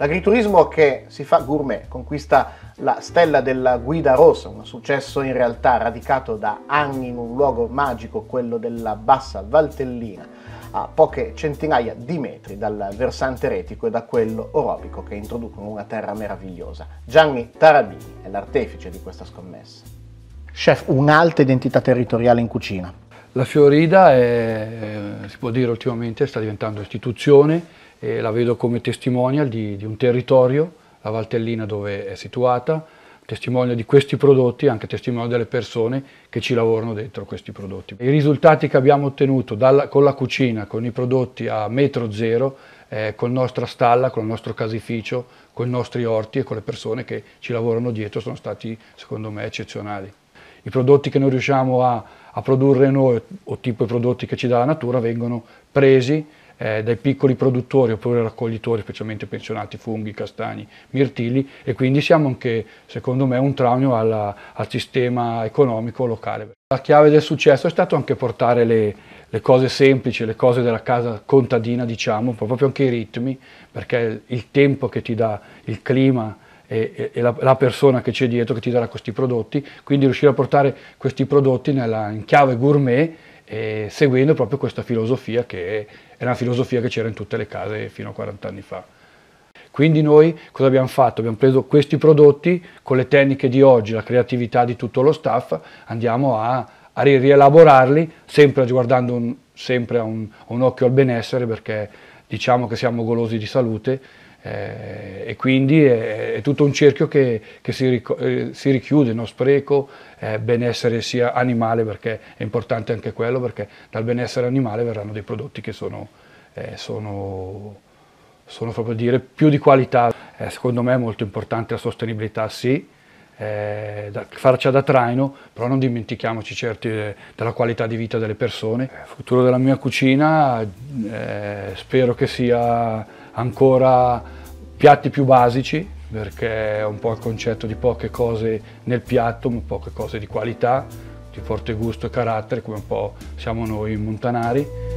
L'agriturismo che si fa gourmet conquista la stella della guida rossa, un successo in realtà radicato da anni in un luogo magico, quello della bassa Valtellina, a poche centinaia di metri dal versante retico e da quello orobico che introducono una terra meravigliosa. Gianni Tarabini è l'artefice di questa scommessa. Chef, un'alta identità territoriale in cucina. La Fiorida è, si può dire ultimamente, sta diventando istituzione e la vedo come testimonial di, di un territorio, la Valtellina dove è situata, testimonial di questi prodotti, anche testimonial delle persone che ci lavorano dentro questi prodotti. I risultati che abbiamo ottenuto dalla, con la cucina, con i prodotti a metro zero, eh, con la nostra stalla, con il nostro casificio, con i nostri orti e con le persone che ci lavorano dietro sono stati secondo me eccezionali. I prodotti che noi riusciamo a, a produrre noi o tipo i prodotti che ci dà la natura vengono presi eh, dai piccoli produttori oppure raccoglitori, specialmente pensionati, funghi, castagni, mirtilli e quindi siamo anche, secondo me, un traunio alla, al sistema economico locale. La chiave del successo è stato anche portare le, le cose semplici, le cose della casa contadina, diciamo, proprio anche i ritmi, perché il tempo che ti dà, il clima, e, la, la, persona che c'è dietro che ti darà questi prodotti, quindi riuscire a portare questi prodotti nella, in chiave gourmet seguendo proprio questa filosofia che è una filosofia che c'era in tutte le case fino a 40 anni fa. Quindi noi cosa abbiamo fatto? Abbiamo preso questi prodotti con le tecniche di oggi, la creatività di tutto lo staff, andiamo a, a rielaborarli sempre guardando un, sempre a un, un occhio al benessere perché diciamo che siamo golosi di salute, eh, e quindi è, è, tutto un cerchio che, che si, eh, si, richiude, no? spreco, eh, benessere sia animale perché è importante anche quello perché dal benessere animale verranno dei prodotti che sono, eh, sono, sono proprio dire più di qualità. Eh, secondo me è molto importante la sostenibilità, sì, eh, da, farcia da traino, però non dimentichiamoci certi eh, della qualità di vita delle persone. Il futuro della mia cucina eh, spero che sia ancora piatti più basici perché è un po' il concetto di poche cose nel piatto, ma poche cose di qualità, di forte gusto e carattere, come un po' siamo noi montanari.